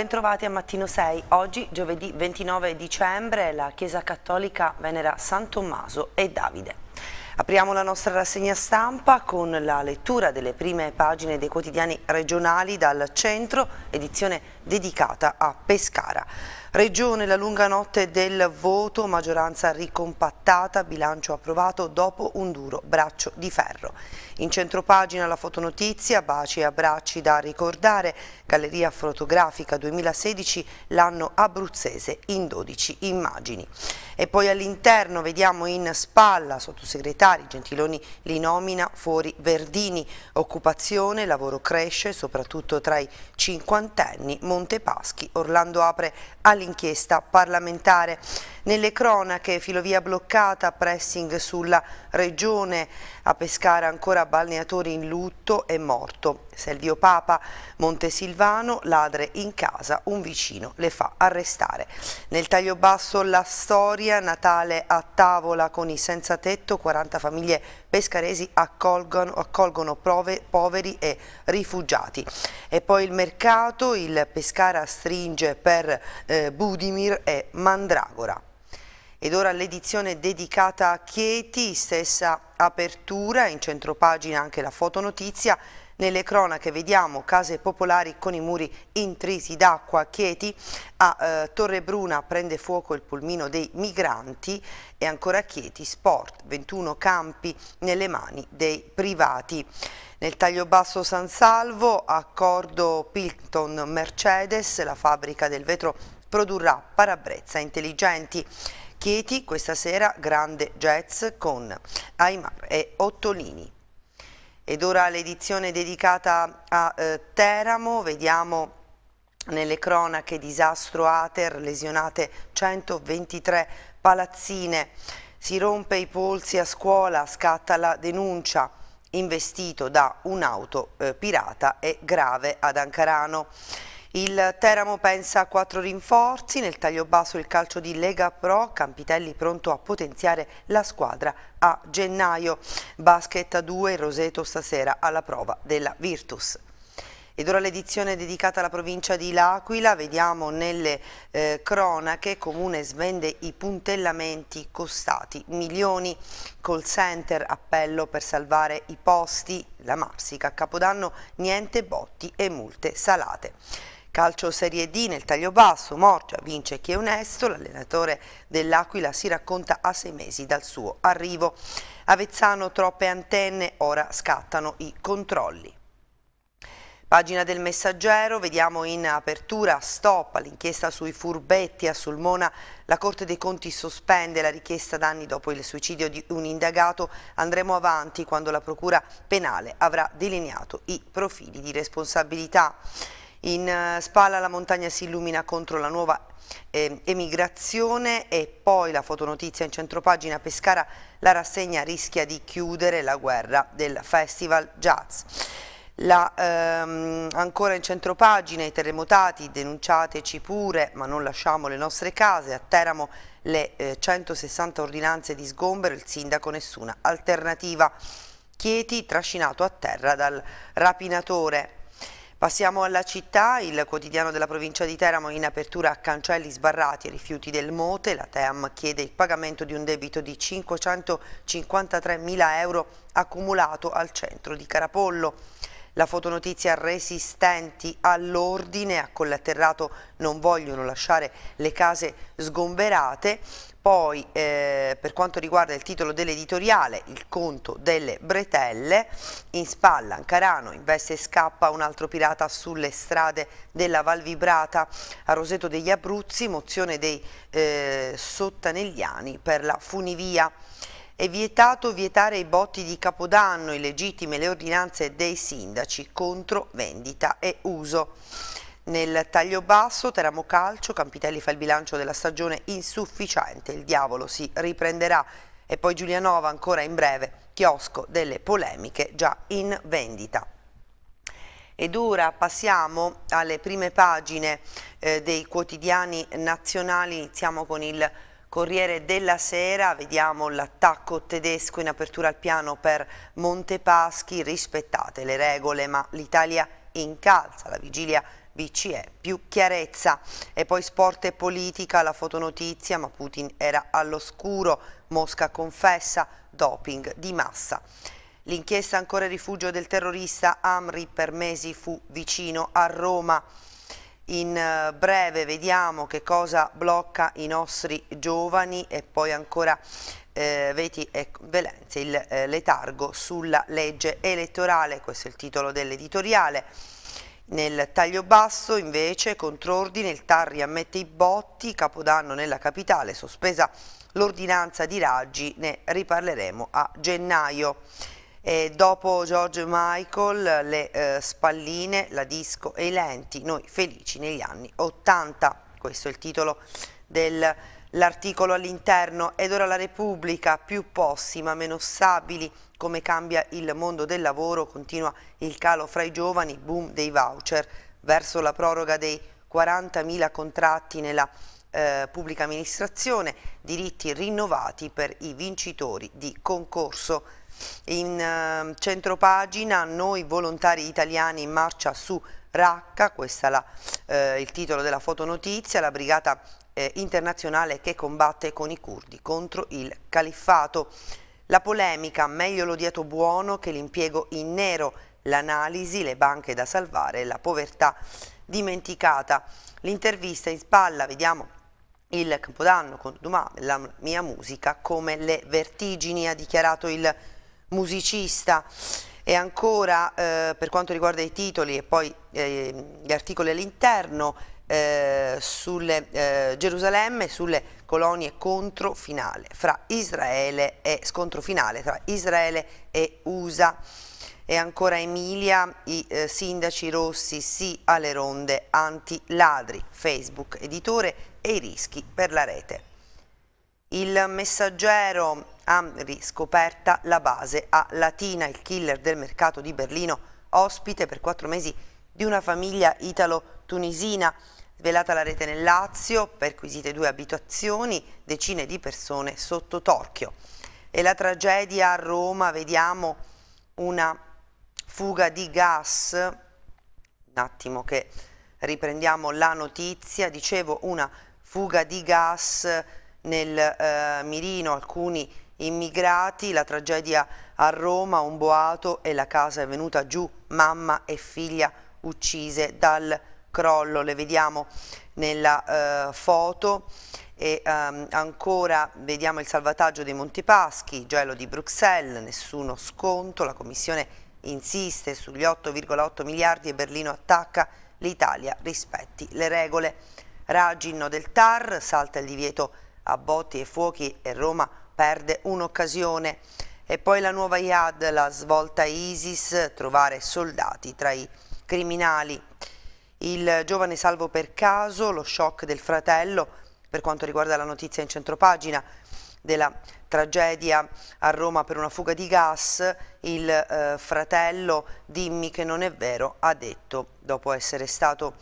bentrovati a Mattino 6. Oggi, giovedì 29 dicembre, la Chiesa Cattolica venera San Tommaso e Davide. Apriamo la nostra rassegna stampa con la lettura delle prime pagine dei quotidiani regionali dal centro, edizione dedicata a Pescara. Regione, la lunga notte del voto, maggioranza ricompattata, bilancio approvato dopo un duro braccio di ferro. In centropagina la fotonotizia, baci e abbracci da ricordare, galleria fotografica 2016, l'anno abruzzese in 12 immagini. E poi all'interno vediamo in spalla sottosegretari, Gentiloni li nomina, fuori Verdini, occupazione, lavoro cresce, soprattutto tra i cinquantenni, Montepaschi, Orlando apre all'inchiesta parlamentare. Nelle cronache, filovia bloccata, pressing sulla regione. A Pescara ancora balneatori in lutto e morto. Selvio Papa, Montesilvano, ladre in casa, un vicino le fa arrestare. Nel taglio basso la storia, Natale a tavola con i senza tetto, 40 famiglie pescaresi accolgono, accolgono prove, poveri e rifugiati. E poi il mercato, il Pescara stringe per eh, Budimir e Mandragora. Ed ora l'edizione dedicata a Chieti, stessa apertura, in centro pagina anche la fotonotizia. Nelle cronache vediamo case popolari con i muri intrisi d'acqua. Chieti a eh, Bruna prende fuoco il pulmino dei migranti e ancora Chieti Sport, 21 campi nelle mani dei privati. Nel taglio basso San Salvo, accordo Pilton Mercedes, la fabbrica del vetro produrrà parabrezza intelligenti. Chieti questa sera grande jazz con Aymar e Ottolini. Ed ora l'edizione dedicata a eh, Teramo, vediamo nelle cronache disastro Ater, lesionate 123 palazzine, si rompe i polsi a scuola, scatta la denuncia investito da un'auto eh, pirata e grave ad Ancarano. Il Teramo pensa a quattro rinforzi, nel taglio basso il calcio di Lega Pro, Campitelli pronto a potenziare la squadra a gennaio. Basket 2, Roseto stasera alla prova della Virtus. Ed ora l'edizione dedicata alla provincia di L'Aquila, vediamo nelle eh, cronache, Comune svende i puntellamenti costati milioni, call center appello per salvare i posti, la Marsica, Capodanno niente botti e multe salate. Calcio Serie D nel taglio basso, Morgia vince Chieonesto, l'allenatore dell'Aquila si racconta a sei mesi dal suo arrivo. Avezzano troppe antenne, ora scattano i controlli. Pagina del Messaggero, vediamo in apertura stop all'inchiesta sui furbetti a Sulmona. La Corte dei Conti sospende la richiesta d'anni dopo il suicidio di un indagato. Andremo avanti quando la Procura penale avrà delineato i profili di responsabilità. In eh, Spalla la montagna si illumina contro la nuova eh, emigrazione e poi la fotonotizia in centropagina Pescara, la rassegna rischia di chiudere la guerra del Festival Jazz. La, ehm, ancora in centropagina i terremotati, denunciateci pure, ma non lasciamo le nostre case, a Teramo le eh, 160 ordinanze di sgombero, il sindaco nessuna alternativa. Chieti trascinato a terra dal rapinatore. Passiamo alla città, il quotidiano della provincia di Teramo in apertura a cancelli sbarrati e rifiuti del Mote, la TEAM chiede il pagamento di un debito di 553 mila euro accumulato al centro di Carapollo. La fotonotizia resistenti all'ordine a Collaterrato non vogliono lasciare le case sgomberate poi eh, per quanto riguarda il titolo dell'editoriale, il conto delle bretelle, in spalla Ancarano investe e scappa un altro pirata sulle strade della Val Vibrata, a Roseto degli Abruzzi, mozione dei eh, sottanegliani per la funivia. È vietato vietare i botti di Capodanno, illegittime le ordinanze dei sindaci contro vendita e uso. Nel taglio basso Teramo Calcio, Campitelli fa il bilancio della stagione insufficiente, il diavolo si riprenderà e poi Giulianova ancora in breve, chiosco delle polemiche già in vendita. Ed ora passiamo alle prime pagine eh, dei quotidiani nazionali, iniziamo con il Corriere della Sera, vediamo l'attacco tedesco in apertura al piano per Montepaschi, rispettate le regole ma l'Italia incalza la vigilia BCE più chiarezza. E poi sport e politica, la fotonotizia, ma Putin era all'oscuro, Mosca confessa, doping di massa. L'inchiesta ancora rifugio del terrorista Amri per mesi fu vicino a Roma. In eh, breve vediamo che cosa blocca i nostri giovani e poi ancora eh, Veti e Velenze, il eh, letargo sulla legge elettorale, questo è il titolo dell'editoriale. Nel taglio basso invece controordine il Tarri ammette i botti, Capodanno nella capitale, sospesa l'ordinanza di Raggi, ne riparleremo a gennaio. E dopo George Michael, le eh, spalline, la disco e i lenti, noi felici negli anni 80. Questo è il titolo dell'articolo all'interno ed ora la Repubblica più prossima, meno stabili come cambia il mondo del lavoro, continua il calo fra i giovani, boom dei voucher, verso la proroga dei 40.000 contratti nella eh, pubblica amministrazione, diritti rinnovati per i vincitori di concorso. In eh, centropagina noi volontari italiani in marcia su Racca, questo è la, eh, il titolo della fotonotizia, la brigata eh, internazionale che combatte con i curdi contro il califfato. La polemica, meglio l'odiato buono che l'impiego in nero, l'analisi, le banche da salvare, la povertà dimenticata. L'intervista in spalla, vediamo il Capodanno con Dumas, la mia musica come le vertigini, ha dichiarato il musicista. E ancora eh, per quanto riguarda i titoli e poi eh, gli articoli all'interno eh, sulle eh, Gerusalemme, sulle colonie contro finale fra Israele e, scontro finale tra Israele e USA e ancora Emilia, i eh, sindaci rossi sì alle ronde anti-ladri, Facebook editore e i rischi per la rete. Il messaggero ha riscoperta la base a Latina, il killer del mercato di Berlino, ospite per quattro mesi di una famiglia italo-tunisina. Svelata la rete nel Lazio, perquisite due abitazioni, decine di persone sotto torchio. E la tragedia a Roma, vediamo una fuga di gas, un attimo che riprendiamo la notizia, dicevo una fuga di gas nel eh, mirino, alcuni immigrati, la tragedia a Roma, un boato e la casa è venuta giù, mamma e figlia uccise dal crollo, le vediamo nella eh, foto e um, ancora vediamo il salvataggio dei Monti Paschi, gelo di Bruxelles, nessuno sconto, la Commissione insiste sugli 8,8 miliardi e Berlino attacca, l'Italia rispetti le regole. Raginno del TAR, salta il divieto a botti e fuochi e Roma perde un'occasione. E poi la nuova IAD, la svolta ISIS, trovare soldati tra i criminali il giovane salvo per caso, lo shock del fratello per quanto riguarda la notizia in centropagina della tragedia a Roma per una fuga di gas, il eh, fratello dimmi che non è vero ha detto dopo essere stato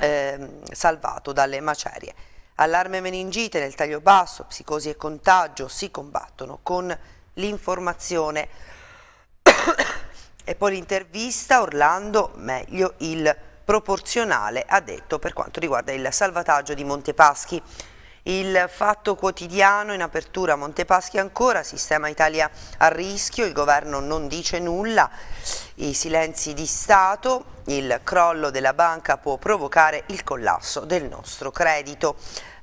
eh, salvato dalle macerie. Allarme meningite nel taglio basso, psicosi e contagio si combattono con l'informazione. e poi l'intervista Orlando, meglio il proporzionale, ha detto per quanto riguarda il salvataggio di Montepaschi. Il fatto quotidiano in apertura Montepaschi ancora, sistema Italia a rischio, il governo non dice nulla, i silenzi di Stato, il crollo della banca può provocare il collasso del nostro credito.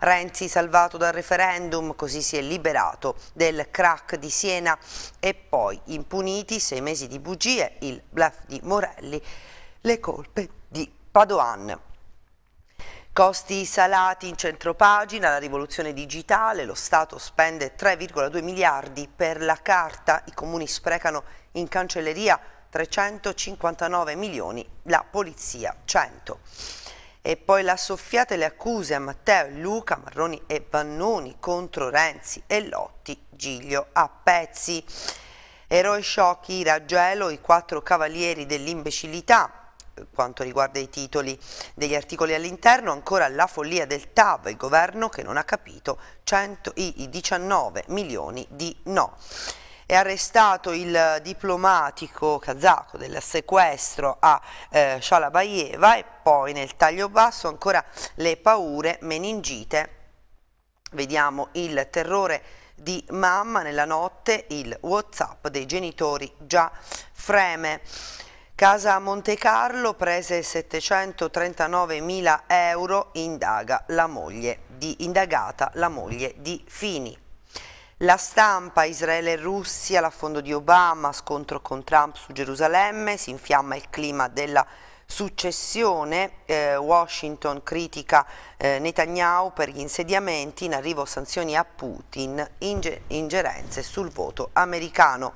Renzi salvato dal referendum, così si è liberato del crack di Siena e poi impuniti sei mesi di bugie, il bluff di Morelli, le colpe Padoan. Costi salati in centropagina, la rivoluzione digitale, lo Stato spende 3,2 miliardi per la carta, i comuni sprecano in cancelleria 359 milioni, la polizia 100. E poi la soffiata e le accuse a Matteo, Luca, Marroni e Vannoni contro Renzi e Lotti, Giglio a pezzi. Eroi sciocchi, Raggelo, i quattro cavalieri dell'imbecillità, quanto riguarda i titoli degli articoli all'interno, ancora la follia del TAV, il governo che non ha capito 100, i, 19 milioni di no è arrestato il diplomatico kazako del sequestro a eh, Shalabayeva e poi nel taglio basso ancora le paure meningite, vediamo il terrore di mamma nella notte, il whatsapp dei genitori già freme. Casa Monte Carlo prese 739.000 euro, indaga la moglie di, indagata la moglie di Fini. La stampa Israele e Russia, l'affondo di Obama, scontro con Trump su Gerusalemme, si infiamma il clima della successione, eh, Washington critica eh, Netanyahu per gli insediamenti, in arrivo sanzioni a Putin, inge ingerenze sul voto americano.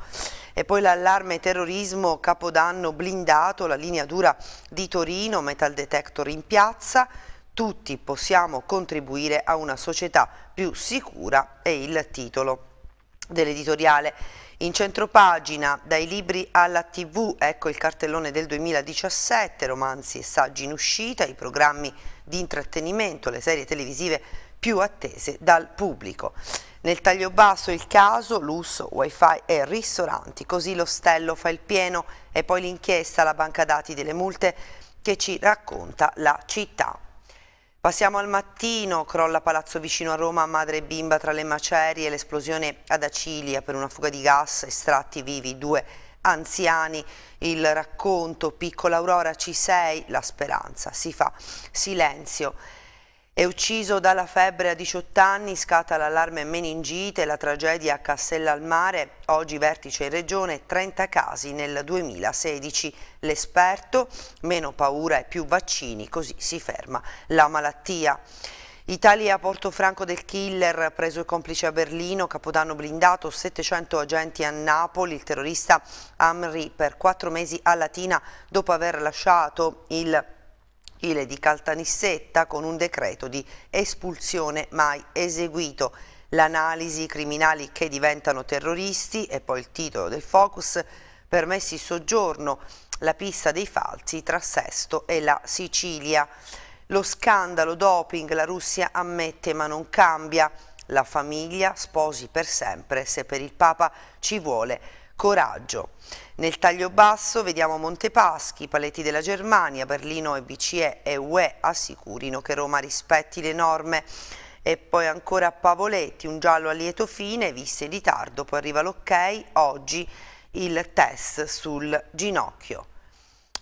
E poi l'allarme terrorismo capodanno blindato, la linea dura di Torino, metal detector in piazza. Tutti possiamo contribuire a una società più sicura è il titolo dell'editoriale. In centropagina, dai libri alla tv, ecco il cartellone del 2017, romanzi e saggi in uscita, i programmi di intrattenimento, le serie televisive più attese dal pubblico. Nel taglio basso il caso, lusso, wifi e ristoranti, così l'ostello fa il pieno e poi l'inchiesta alla banca dati delle multe che ci racconta la città. Passiamo al mattino, crolla palazzo vicino a Roma, madre e bimba tra le macerie, l'esplosione ad Acilia per una fuga di gas, estratti vivi due anziani, il racconto, piccola aurora ci sei, la speranza, si fa silenzio. È ucciso dalla febbre a 18 anni, scatta l'allarme meningite, la tragedia a Castellalmare, oggi vertice in regione, 30 casi nel 2016. L'esperto, meno paura e più vaccini, così si ferma la malattia. Italia a Franco del killer, preso il complice a Berlino, Capodanno blindato, 700 agenti a Napoli, il terrorista Amri per quattro mesi a Latina dopo aver lasciato il Ile di Caltanissetta con un decreto di espulsione mai eseguito. L'analisi criminali che diventano terroristi e poi il titolo del focus permessi soggiorno, la pista dei falsi tra Sesto e la Sicilia. Lo scandalo doping la Russia ammette ma non cambia. La famiglia sposi per sempre se per il Papa ci vuole coraggio. Nel taglio basso vediamo Montepaschi, paletti della Germania, Berlino e BCE e UE assicurino che Roma rispetti le norme. E poi ancora Pavoletti, un giallo a lieto fine, viste in ritardo, poi arriva l'ok, oggi il test sul ginocchio.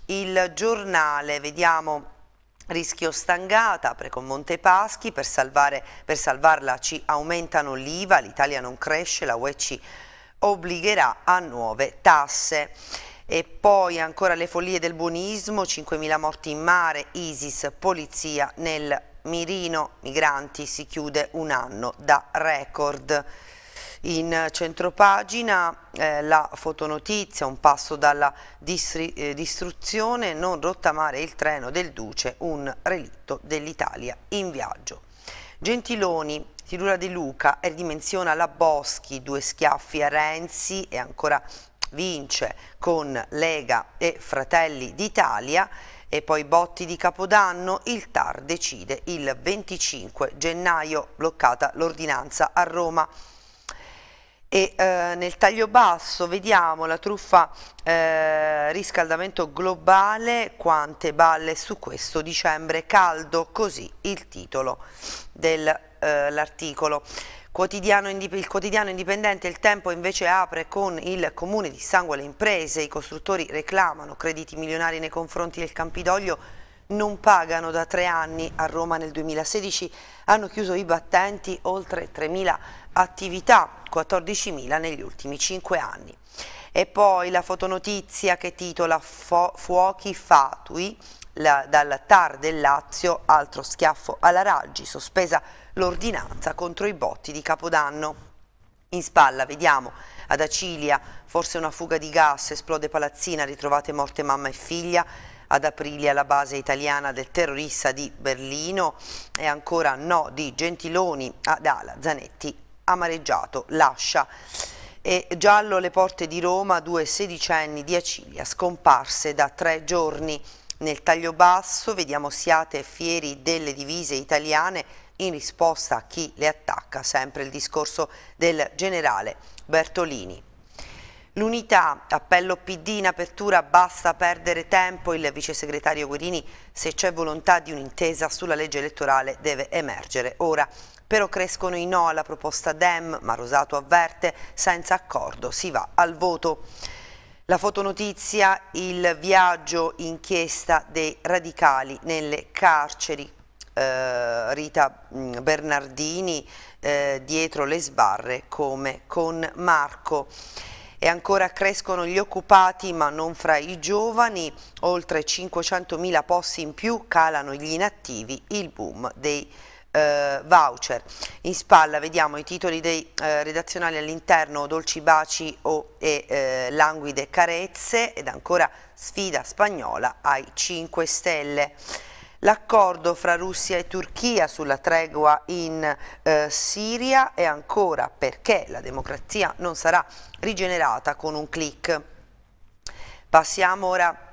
Il giornale, vediamo... Rischio stangata, apre con Montepaschi, per, salvare, per salvarla ci aumentano l'IVA, l'Italia non cresce, la UE ci aumenta obbligherà a nuove tasse. E poi ancora le follie del buonismo, 5.000 morti in mare, ISIS, polizia nel mirino, migranti, si chiude un anno da record. In centropagina eh, la fotonotizia, un passo dalla eh, distruzione, non rottamare il treno del Duce, un relitto dell'Italia in viaggio. Gentiloni, Tirura di Luca e ridimensiona la Boschi, due schiaffi a Renzi e ancora vince con Lega e Fratelli d'Italia e poi botti di Capodanno, il TAR decide il 25 gennaio bloccata l'ordinanza a Roma. E, eh, nel taglio basso vediamo la truffa eh, riscaldamento globale, quante balle su questo dicembre caldo, così il titolo del eh, l'articolo. il quotidiano indipendente Il Tempo invece apre con il comune di Sangue alle imprese, i costruttori reclamano crediti milionari nei confronti del Campidoglio non pagano da tre anni a Roma nel 2016, hanno chiuso i battenti oltre 3.000 attività, 14.000 negli ultimi cinque anni. E poi la fotonotizia che titola Fuochi fatui la, dal TAR del Lazio, altro schiaffo alla Raggi, sospesa l'ordinanza contro i botti di Capodanno. In spalla vediamo ad Acilia, forse una fuga di gas, esplode palazzina, ritrovate morte mamma e figlia, ad Aprilia la base italiana del terrorista di Berlino e ancora no di Gentiloni ad Ala Zanetti amareggiato lascia e giallo alle porte di Roma due sedicenni di Acilia scomparse da tre giorni nel taglio basso vediamo siate fieri delle divise italiane in risposta a chi le attacca, sempre il discorso del generale Bertolini. L'unità, appello PD in apertura, basta perdere tempo, il vice segretario Guerini se c'è volontà di un'intesa sulla legge elettorale deve emergere ora. Però crescono i no alla proposta Dem, ma Rosato avverte, senza accordo si va al voto. La fotonotizia, il viaggio inchiesta dei radicali nelle carceri, eh, Rita mm, Bernardini eh, dietro le sbarre come con Marco. E ancora crescono gli occupati ma non fra i giovani, oltre 500.000 posti in più calano gli inattivi, il boom dei eh, voucher. In spalla vediamo i titoli dei eh, redazionali all'interno Dolci Baci o e, eh, Languide Carezze ed ancora sfida spagnola ai 5 Stelle. L'accordo fra Russia e Turchia sulla tregua in eh, Siria è ancora perché la democrazia non sarà rigenerata con un clic. Passiamo ora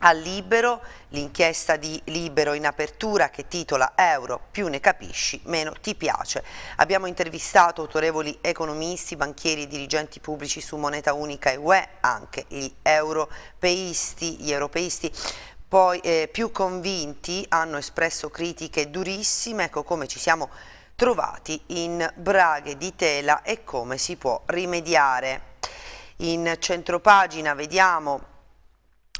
a Libero, l'inchiesta di Libero in apertura che titola Euro più ne capisci meno ti piace. Abbiamo intervistato autorevoli economisti, banchieri, e dirigenti pubblici su moneta unica e UE, anche gli europeisti, gli europeisti poi eh, più convinti hanno espresso critiche durissime, ecco come ci siamo trovati in braghe di tela e come si può rimediare. In centropagina vediamo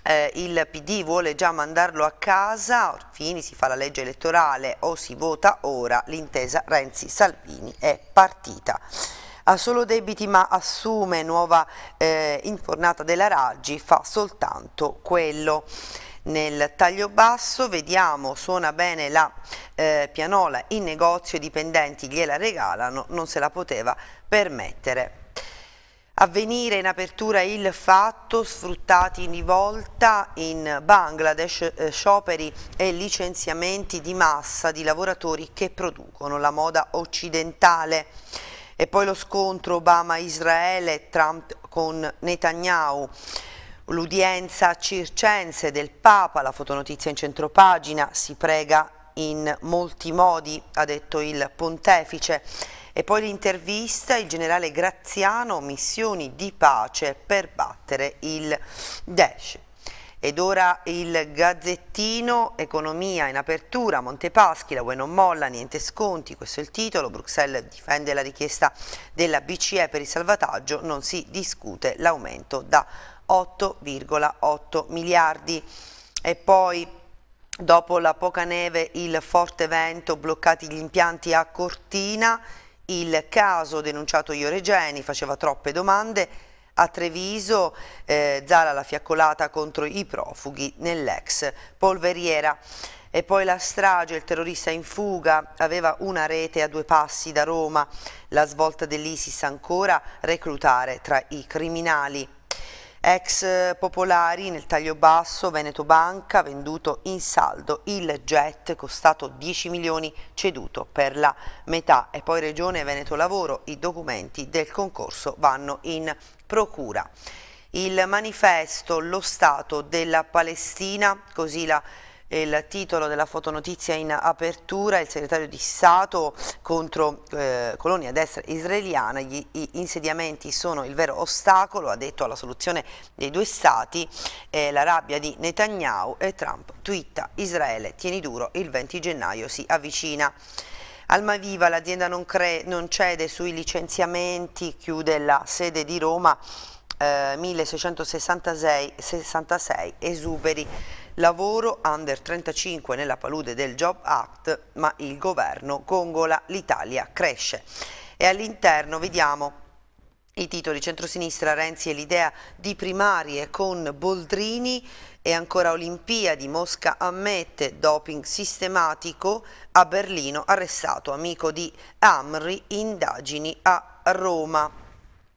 eh, il PD vuole già mandarlo a casa, Orfini si fa la legge elettorale o si vota ora, l'intesa Renzi-Salvini è partita. Ha solo debiti ma assume nuova eh, infornata della Raggi, fa soltanto quello. Nel taglio basso vediamo suona bene la eh, pianola in negozio, i dipendenti gliela regalano, non se la poteva permettere. Avvenire in apertura il fatto, sfruttati in rivolta in Bangladesh, eh, scioperi e licenziamenti di massa di lavoratori che producono la moda occidentale. E poi lo scontro Obama-Israele, Trump con Netanyahu. L'udienza circense del Papa, la fotonotizia in centropagina, si prega in molti modi, ha detto il pontefice. E poi l'intervista, il generale Graziano, missioni di pace per battere il Daesh. Ed ora il gazzettino, economia in apertura, Montepaschi, la UE non molla, niente sconti, questo è il titolo, Bruxelles difende la richiesta della BCE per il salvataggio, non si discute l'aumento da 8,8 miliardi. E poi dopo la poca neve, il forte vento, bloccati gli impianti a Cortina, il caso denunciato Ioregeni, faceva troppe domande, a Treviso, eh, Zala la fiaccolata contro i profughi nell'ex polveriera. E poi la strage, il terrorista in fuga, aveva una rete a due passi da Roma, la svolta dell'Isis ancora reclutare tra i criminali. Ex Popolari nel taglio basso, Veneto Banca, venduto in saldo il jet costato 10 milioni ceduto per la metà e poi Regione Veneto Lavoro, i documenti del concorso vanno in procura. Il manifesto Lo Stato della Palestina, così la il titolo della fotonotizia in apertura, il segretario di Stato contro eh, colonia destra israeliana, gli insediamenti sono il vero ostacolo, ha detto alla soluzione dei due stati, eh, la rabbia di Netanyahu e Trump twitta Israele tieni duro, il 20 gennaio si avvicina. Almaviva, l'azienda non, non cede sui licenziamenti, chiude la sede di Roma eh, 1666 esuberi lavoro under 35 nella palude del Job Act, ma il governo gongola, l'Italia cresce. E all'interno vediamo i titoli centrosinistra, Renzi e l'idea di primarie con Boldrini e ancora Olimpiadi, Mosca ammette doping sistematico a Berlino, arrestato amico di Amri, indagini a Roma.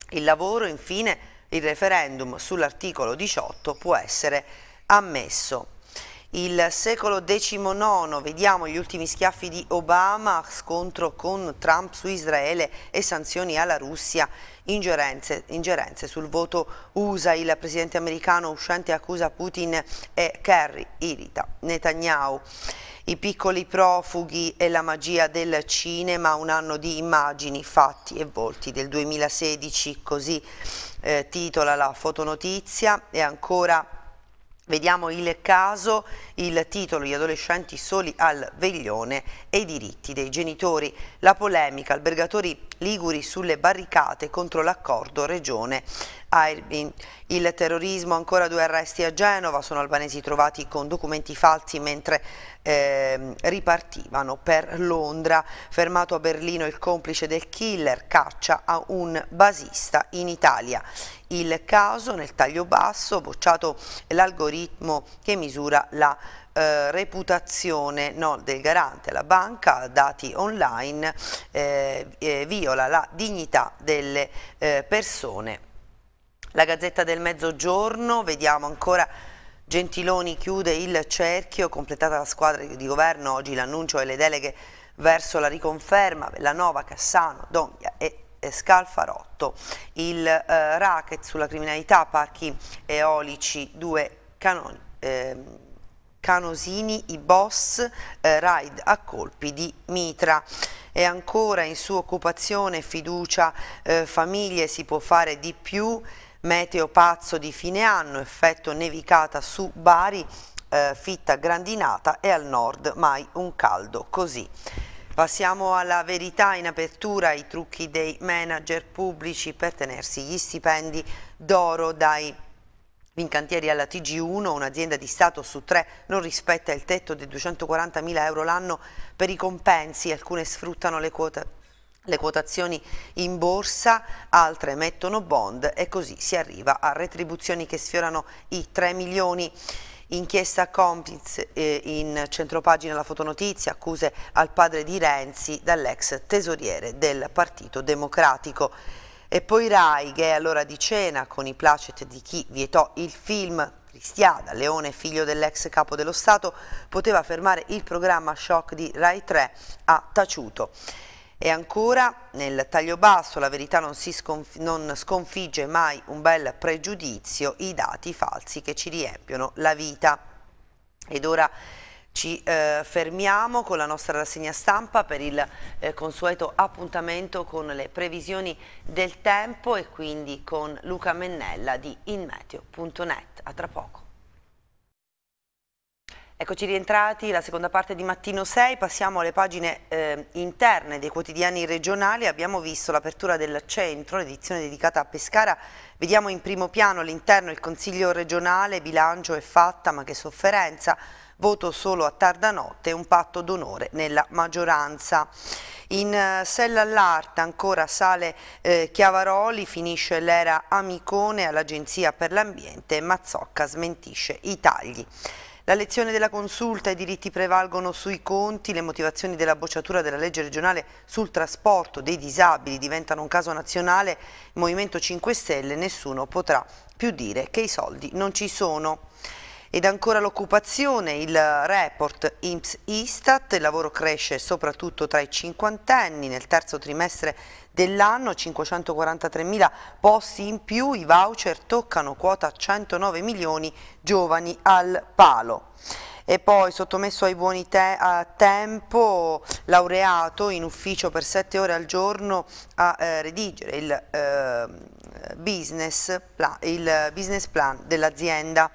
Il lavoro infine, il referendum sull'articolo 18 può essere ammesso. Il secolo XIX, vediamo gli ultimi schiaffi di Obama, scontro con Trump su Israele e sanzioni alla Russia, ingerenze, ingerenze sul voto USA. Il presidente americano uscente accusa Putin e Kerry, irrita Netanyahu. I piccoli profughi e la magia del cinema, un anno di immagini, fatti e volti del 2016, così eh, titola la fotonotizia e ancora Vediamo il caso, il titolo Gli adolescenti soli al veglione e i diritti dei genitori. La polemica, albergatori liguri sulle barricate contro l'accordo regione Airbin. Il terrorismo, ancora due arresti a Genova, sono albanesi trovati con documenti falsi mentre eh, ripartivano per Londra. Fermato a Berlino il complice del killer, caccia a un basista in Italia. Il caso nel taglio basso, bocciato l'algoritmo che misura la eh, reputazione no, del garante la banca, dati online, eh, eh viola la dignità delle eh, persone. La Gazzetta del Mezzogiorno, vediamo ancora Gentiloni chiude il cerchio, completata la squadra di governo, oggi l'annuncio e le deleghe verso la riconferma, Bellanova, Cassano, Donghia e Scalfarotto, il eh, racket sulla criminalità, parchi eolici, due canoni. Eh, Canosini, i boss, eh, raid a colpi di mitra e ancora in sua occupazione fiducia eh, famiglie si può fare di più meteo pazzo di fine anno effetto nevicata su Bari eh, fitta grandinata e al nord mai un caldo così Passiamo alla verità in apertura, i trucchi dei manager pubblici per tenersi gli stipendi d'oro dai in cantieri alla TG1 un'azienda di Stato su tre non rispetta il tetto di 240.000 euro l'anno per i compensi, alcune sfruttano le, quota le quotazioni in borsa, altre mettono bond e così si arriva a retribuzioni che sfiorano i 3 milioni. Inchiesta complice eh, in centropagina la fotonotizia, accuse al padre di Renzi dall'ex tesoriere del Partito Democratico. E poi Rai, che è all'ora di cena con i placet di chi vietò il film Cristiada, Leone, figlio dell'ex capo dello Stato, poteva fermare il programma shock di Rai 3 ha taciuto. E ancora nel taglio basso la verità non, sconf non sconfigge mai un bel pregiudizio, i dati falsi che ci riempiono la vita. Ed ora ci eh, fermiamo con la nostra rassegna stampa per il eh, consueto appuntamento con le previsioni del tempo e quindi con Luca Mennella di inmeteo.net. A tra poco. Eccoci rientrati, la seconda parte di Mattino 6, passiamo alle pagine eh, interne dei quotidiani regionali, abbiamo visto l'apertura del centro, l'edizione dedicata a Pescara, vediamo in primo piano all'interno il Consiglio regionale, bilancio è fatta, ma che sofferenza, voto solo a tarda notte, un patto d'onore nella maggioranza. In eh, sella all'arte ancora sale eh, Chiavaroli, finisce l'era amicone all'Agenzia per l'Ambiente e Mazzocca smentisce i tagli. La lezione della consulta, i diritti prevalgono sui conti, le motivazioni della bocciatura della legge regionale sul trasporto dei disabili diventano un caso nazionale, il Movimento 5 Stelle nessuno potrà più dire che i soldi non ci sono. Ed ancora l'occupazione, il report IMSS-Istat, il lavoro cresce soprattutto tra i cinquantenni, nel terzo trimestre dell'anno 543.000 posti in più, i voucher toccano quota 109 milioni giovani al palo e poi sottomesso ai buoni te a tempo, laureato in ufficio per 7 ore al giorno a eh, redigere il, eh, business plan, plan dell'azienda.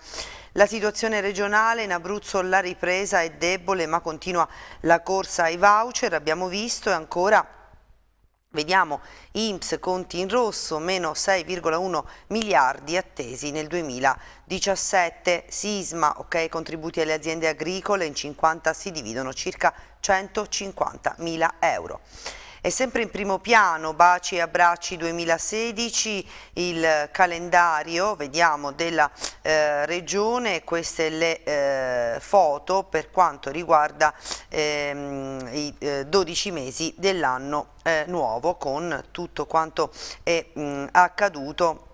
La situazione regionale in Abruzzo la ripresa è debole ma continua la corsa ai voucher, abbiamo visto e ancora... Vediamo IMS conti in rosso, meno 6,1 miliardi attesi nel 2017, sisma, ok, contributi alle aziende agricole in 50 si dividono circa 150 mila euro. È sempre in primo piano Baci e Abbracci 2016, il calendario vediamo, della eh, regione, queste le eh, foto per quanto riguarda ehm, i eh, 12 mesi dell'anno eh, nuovo con tutto quanto è mh, accaduto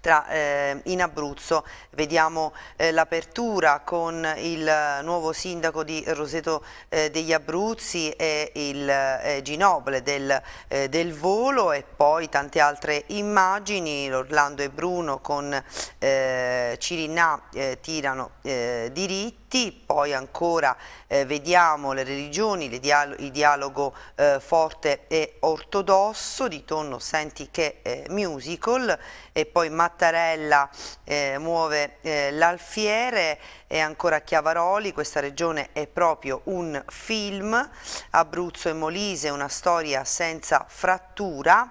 tra, eh, in Abruzzo. Vediamo eh, l'apertura con il nuovo sindaco di Roseto eh, degli Abruzzi e il eh, Ginoble del, eh, del, volo e poi tante altre immagini, Orlando e Bruno con eh, Cirinà tirano diritto. LGBT, poi ancora eh, vediamo le religioni, le dialo il dialogo eh, forte e ortodosso di tonno Senti che eh, musical e poi Mattarella eh, muove eh, l'alfiere e ancora Chiavaroli, questa regione è proprio un film, Abruzzo e Molise, una storia senza frattura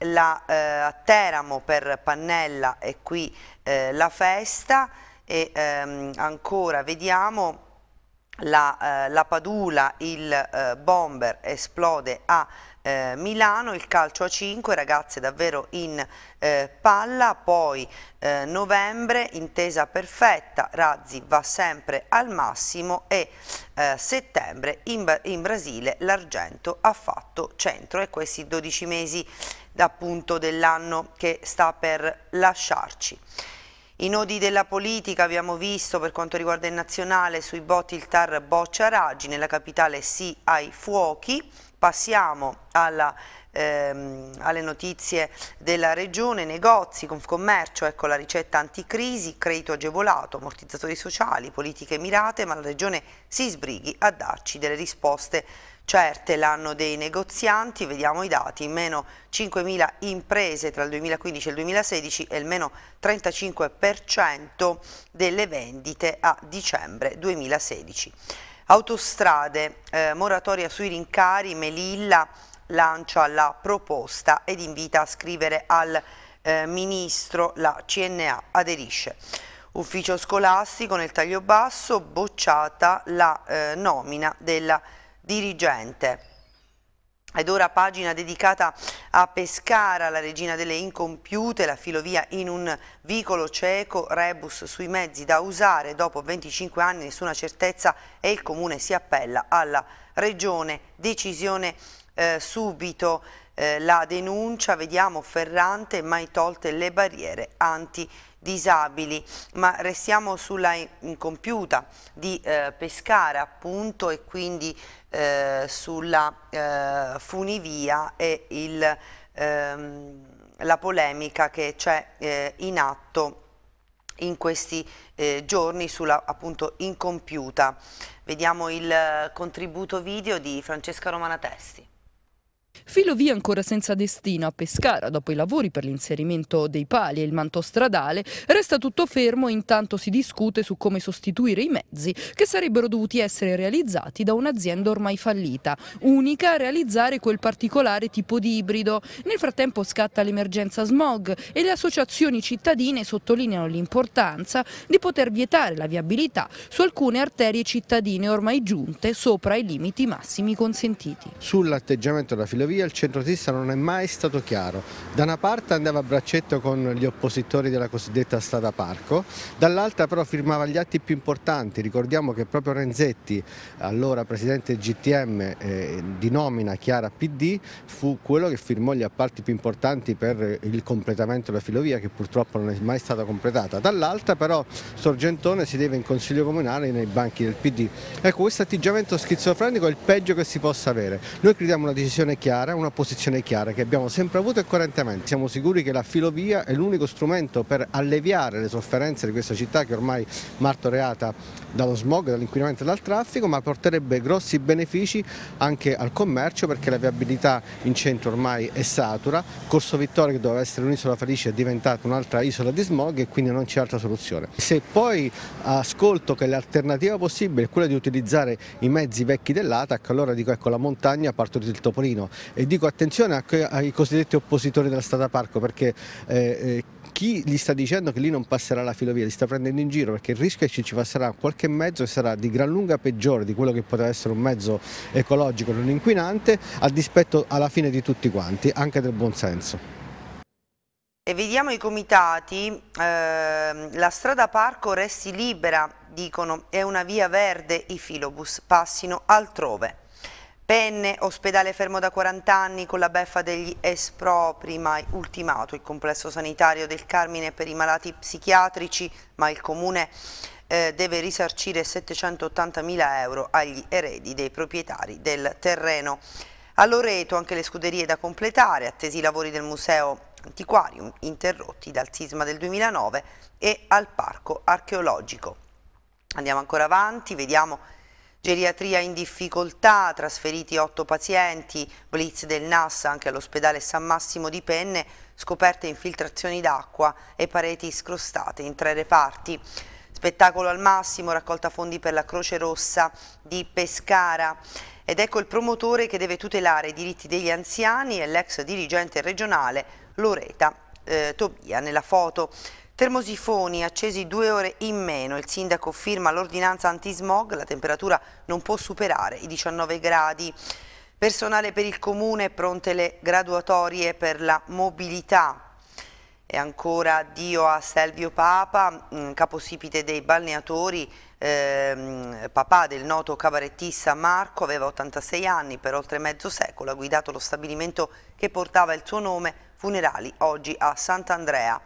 la eh, Teramo per Pannella e qui eh, la festa e ehm, ancora vediamo la, eh, la Padula, il eh, bomber esplode a eh, Milano, il calcio a 5, ragazze davvero in eh, palla, poi eh, novembre, intesa perfetta, Razzi va sempre al massimo e eh, settembre in, in Brasile l'argento ha fatto centro e questi 12 mesi appunto dell'anno che sta per lasciarci. I nodi della politica abbiamo visto per quanto riguarda il nazionale sui botti il TAR Boccia Raggi, nella capitale sì ai fuochi. Passiamo alla, ehm, alle notizie della regione, negozi, commercio, ecco la ricetta anticrisi, credito agevolato, ammortizzatori sociali, politiche mirate, ma la regione si sbrighi a darci delle risposte certe l'anno dei negozianti, vediamo i dati, meno 5.000 imprese tra il 2015 e il 2016 e il meno 35% delle vendite a dicembre 2016. Autostrade, eh, moratoria sui rincari, Melilla lancia la proposta ed invita a scrivere al eh, Ministro, la CNA aderisce. Ufficio scolastico nel taglio basso, bocciata la eh, nomina della CNA dirigente. Ed ora pagina dedicata a Pescara, la regina delle incompiute, la filovia in un vicolo cieco, rebus sui mezzi da usare, dopo 25 anni nessuna certezza e il comune si appella alla regione, decisione eh, subito eh, la denuncia, vediamo Ferrante, mai tolte le barriere anti disabili, ma restiamo sulla incompiuta di eh, Pescara appunto e quindi eh, sulla eh, funivia e il, ehm, la polemica che c'è eh, in atto in questi eh, giorni sulla appunto incompiuta. Vediamo il eh, contributo video di Francesca Romanatesti filo via ancora senza destino a Pescara dopo i lavori per l'inserimento dei pali e il manto stradale, resta tutto fermo e intanto si discute su come sostituire i mezzi che sarebbero dovuti essere realizzati da un'azienda ormai fallita, unica a realizzare quel particolare tipo di ibrido. Nel frattempo scatta l'emergenza smog e le associazioni cittadine sottolineano l'importanza di poter vietare la viabilità su alcune arterie cittadine ormai giunte sopra i limiti massimi consentiti. Sull'atteggiamento della filovia al centrosinistra non è mai stato chiaro. Da una parte andava a braccetto con gli oppositori della cosiddetta strada parco, dall'altra però firmava gli atti più importanti. Ricordiamo che proprio Renzetti, allora presidente GTM eh, di nomina Chiara PD, fu quello che firmò gli appalti più importanti per il completamento della filovia che purtroppo non è mai stata completata. Dall'altra però Sorgentone si deve in consiglio comunale nei banchi del PD. Ecco, questo atteggiamento schizofrenico è il peggio che si possa avere. Noi crediamo una decisione chiara, una posizione chiara che abbiamo sempre avuto e correntemente. Siamo sicuri che la filovia è l'unico strumento per alleviare le sofferenze di questa città che ormai martoreata dallo smog, dall'inquinamento e dal traffico, ma porterebbe grossi benefici anche al commercio perché la viabilità in centro ormai è satura, Corso Vittorio che doveva essere un'isola felice è diventata un'altra isola di smog e quindi non c'è altra soluzione. Se poi ascolto che l'alternativa possibile è quella di utilizzare i mezzi vecchi dell'ATAC, allora dico ecco la montagna parto il Topolino e dico attenzione ai cosiddetti oppositori della strada parco perché eh, eh, chi gli sta dicendo che lì non passerà la filovia li sta prendendo in giro perché il rischio è che ci passerà qualche mezzo e sarà di gran lunga peggiore di quello che poteva essere un mezzo ecologico non inquinante a dispetto alla fine di tutti quanti, anche del buonsenso. E vediamo i comitati, eh, la strada parco resti libera, dicono, è una via verde, i filobus passino altrove. Penne, ospedale fermo da 40 anni con la beffa degli espropri, ma ultimato il complesso sanitario del Carmine per i malati psichiatrici, ma il comune eh, deve risarcire 780 mila euro agli eredi dei proprietari del terreno. A Loreto anche le scuderie da completare, attesi i lavori del museo antiquarium interrotti dal sisma del 2009 e al parco archeologico. Andiamo ancora avanti, vediamo Geriatria in difficoltà, trasferiti otto pazienti, blitz del NAS anche all'ospedale San Massimo di Penne, scoperte infiltrazioni d'acqua e pareti scrostate in tre reparti. Spettacolo al massimo, raccolta fondi per la Croce Rossa di Pescara. Ed ecco il promotore che deve tutelare i diritti degli anziani e l'ex dirigente regionale Loreta eh, Tobia nella foto. Termosifoni accesi due ore in meno, il sindaco firma l'ordinanza antismog, la temperatura non può superare i 19 gradi. Personale per il comune, pronte le graduatorie per la mobilità, e ancora addio a Selvio Papa, mm, caposipite dei balneatori, eh, papà del noto cabarettista Marco, aveva 86 anni, per oltre mezzo secolo ha guidato lo stabilimento che portava il suo nome, funerali oggi a Sant'Andrea.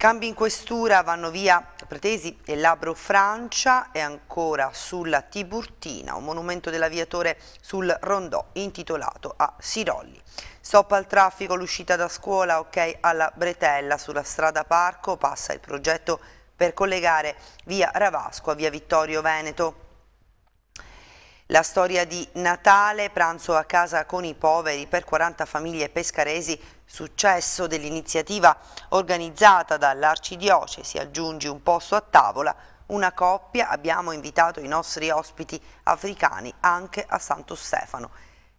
Cambi in questura, vanno via Pretesi e Labro Francia e ancora sulla Tiburtina, un monumento dell'aviatore sul rondò intitolato a Sirolli. Stop al traffico, l'uscita da scuola, ok alla Bretella, sulla strada Parco passa il progetto per collegare via Ravasco a via Vittorio Veneto. La storia di Natale, pranzo a casa con i poveri per 40 famiglie pescaresi, successo dell'iniziativa organizzata dall'Arcidiocesi, aggiungi un posto a tavola, una coppia, abbiamo invitato i nostri ospiti africani anche a Santo Stefano.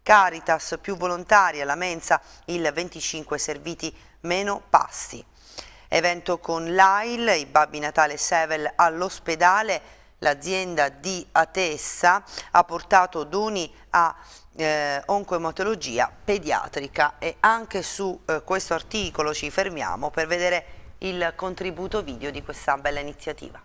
Caritas più volontari alla mensa, il 25 serviti meno pasti. Evento con l'AIL, i Babbi Natale Sevel all'ospedale, l'azienda di Atessa ha portato doni a eh, oncoematologia pediatrica e anche su eh, questo articolo ci fermiamo per vedere il contributo video di questa bella iniziativa.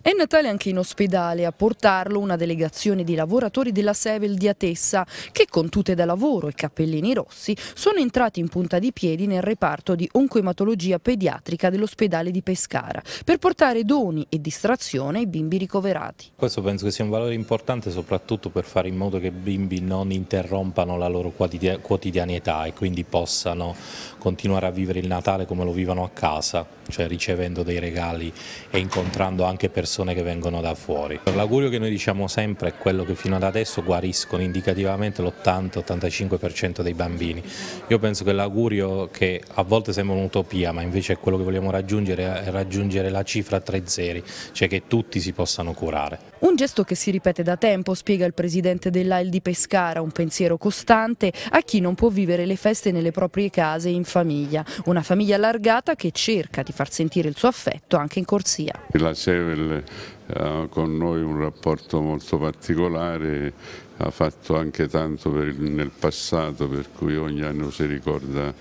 È Natale anche in ospedale, a portarlo una delegazione di lavoratori della Sevel di Atessa che con tute da lavoro e cappellini rossi sono entrati in punta di piedi nel reparto di oncoematologia pediatrica dell'ospedale di Pescara per portare doni e distrazione ai bimbi ricoverati. Questo penso che sia un valore importante soprattutto per fare in modo che i bimbi non interrompano la loro quotidianità e quindi possano continuare a vivere il Natale come lo vivono a casa, cioè ricevendo dei regali e incontrando anche persone che vengono da fuori. L'augurio che noi diciamo sempre è quello che fino ad adesso guariscono indicativamente l'80-85% dei bambini. Io penso che l'augurio che a volte sembra un'utopia ma invece è quello che vogliamo raggiungere è raggiungere la cifra tre zeri, cioè che tutti si possano curare. Un gesto che si ripete da tempo, spiega il presidente dell'AIL di Pescara, un pensiero costante a chi non può vivere le feste nelle proprie case in famiglia. Una famiglia allargata che cerca di far sentire il suo affetto anche in corsia. La, Miguel ha eh, con noi un rapporto molto particolare, ha fatto anche tanto per, nel passato per cui ogni anno si ricorda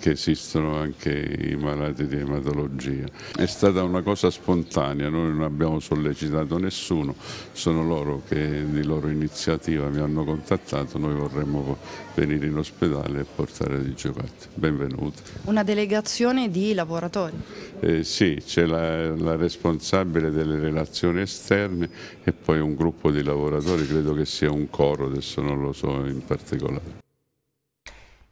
che esistono anche i malati di ematologia. È stata una cosa spontanea, noi non abbiamo sollecitato nessuno, sono loro che di loro iniziativa mi hanno contattato, noi vorremmo venire in ospedale e portare dei giocattoli. Benvenuti. Una delegazione di lavoratori? Eh, sì, c'è la, la responsabile delle relazioni esterne e poi un gruppo di lavoratori, credo che sia un coro, adesso non lo so in particolare.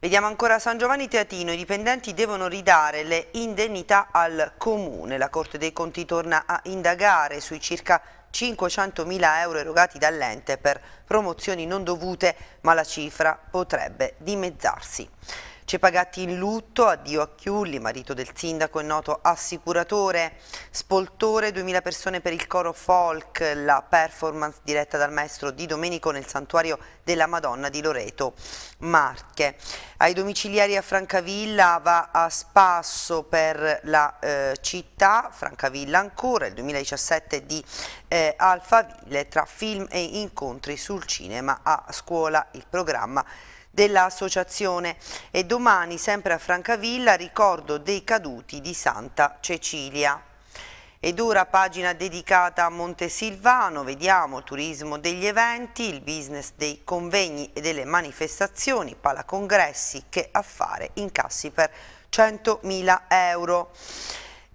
Vediamo ancora San Giovanni Teatino, i dipendenti devono ridare le indennità al comune. La Corte dei Conti torna a indagare sui circa 500.000 euro erogati dall'ente per promozioni non dovute, ma la cifra potrebbe dimezzarsi. Cepagatti in lutto, addio a Chiulli, marito del sindaco e noto assicuratore, spoltore, 2000 persone per il coro folk, la performance diretta dal maestro Di Domenico nel santuario della Madonna di Loreto, Marche. Ai domiciliari a Francavilla va a spasso per la eh, città, Francavilla ancora, il 2017 di eh, Alfaville tra film e incontri sul cinema a scuola, il programma dell'associazione e domani sempre a Francavilla ricordo dei caduti di Santa Cecilia. Ed ora pagina dedicata a Montesilvano, vediamo turismo degli eventi, il business dei convegni e delle manifestazioni, palacongressi che affare, incassi per 100.000 euro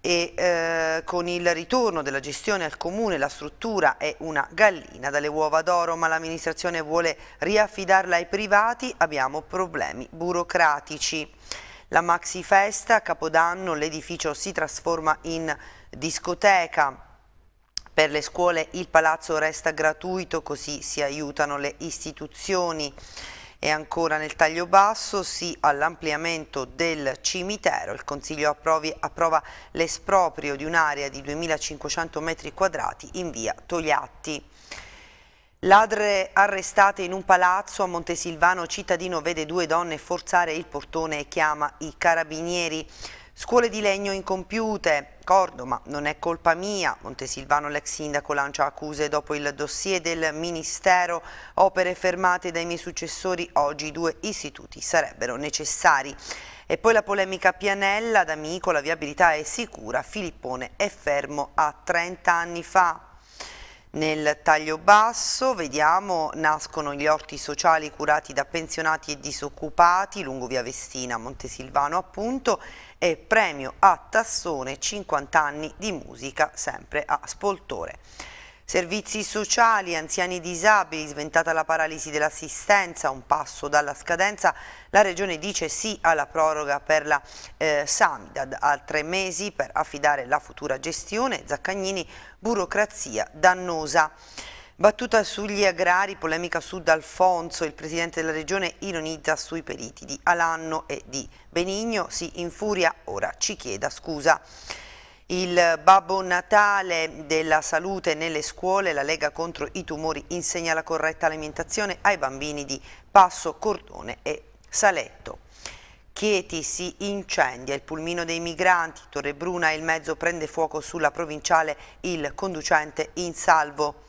e eh, con il ritorno della gestione al comune la struttura è una gallina dalle uova d'oro ma l'amministrazione vuole riaffidarla ai privati, abbiamo problemi burocratici. La maxi festa, a Capodanno, l'edificio si trasforma in discoteca. Per le scuole il palazzo resta gratuito, così si aiutano le istituzioni. E ancora nel taglio basso, sì all'ampliamento del cimitero. Il Consiglio approvi, approva l'esproprio di un'area di 2.500 metri quadrati in via Togliatti. Ladre arrestate in un palazzo a Montesilvano, cittadino vede due donne forzare il portone e chiama i carabinieri. Scuole di legno incompiute, Cordoma, non è colpa mia, Montesilvano l'ex sindaco lancia accuse dopo il dossier del Ministero, opere fermate dai miei successori, oggi due istituti sarebbero necessari. E poi la polemica Pianella, d'amico, la viabilità è sicura, Filippone è fermo a 30 anni fa. Nel taglio basso vediamo nascono gli orti sociali curati da pensionati e disoccupati lungo via Vestina, Montesilvano appunto e premio a Tassone 50 anni di musica sempre a Spoltore. Servizi sociali, anziani disabili, sventata la paralisi dell'assistenza, un passo dalla scadenza, la Regione dice sì alla proroga per la eh, Samidad, a tre mesi per affidare la futura gestione, Zaccagnini, burocrazia dannosa. Battuta sugli agrari, polemica su D'Alfonso, il presidente della regione ironizza sui periti di Alanno e di Benigno, si infuria, ora ci chieda scusa. Il Babbo Natale della salute nelle scuole, la Lega contro i tumori insegna la corretta alimentazione ai bambini di Passo, Cordone e Saletto. Chieti si incendia, il pulmino dei migranti, Torrebruna e il mezzo prende fuoco sulla provinciale, il conducente in salvo.